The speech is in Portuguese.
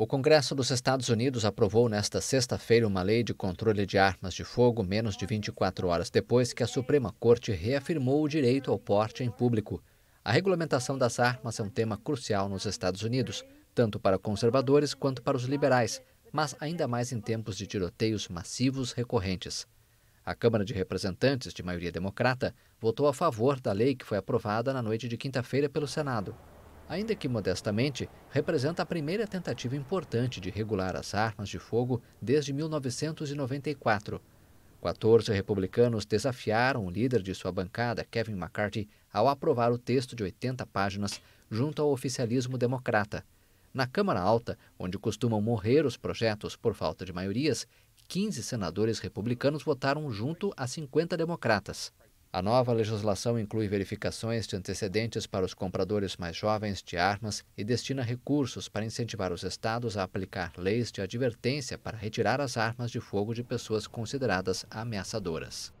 O Congresso dos Estados Unidos aprovou nesta sexta-feira uma lei de controle de armas de fogo menos de 24 horas depois que a Suprema Corte reafirmou o direito ao porte em público. A regulamentação das armas é um tema crucial nos Estados Unidos, tanto para conservadores quanto para os liberais, mas ainda mais em tempos de tiroteios massivos recorrentes. A Câmara de Representantes, de maioria democrata, votou a favor da lei que foi aprovada na noite de quinta-feira pelo Senado ainda que modestamente, representa a primeira tentativa importante de regular as armas de fogo desde 1994. 14 republicanos desafiaram o líder de sua bancada, Kevin McCarthy, ao aprovar o texto de 80 páginas junto ao oficialismo democrata. Na Câmara Alta, onde costumam morrer os projetos por falta de maiorias, 15 senadores republicanos votaram junto a 50 democratas. A nova legislação inclui verificações de antecedentes para os compradores mais jovens de armas e destina recursos para incentivar os estados a aplicar leis de advertência para retirar as armas de fogo de pessoas consideradas ameaçadoras.